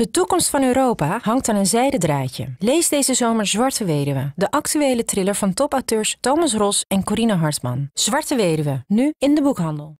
De toekomst van Europa hangt aan een zijden draadje. Lees deze zomer Zwarte Weduwe, de actuele thriller van topauteurs Thomas Ros en Corine Hartman. Zwarte Weduwe, nu in de boekhandel.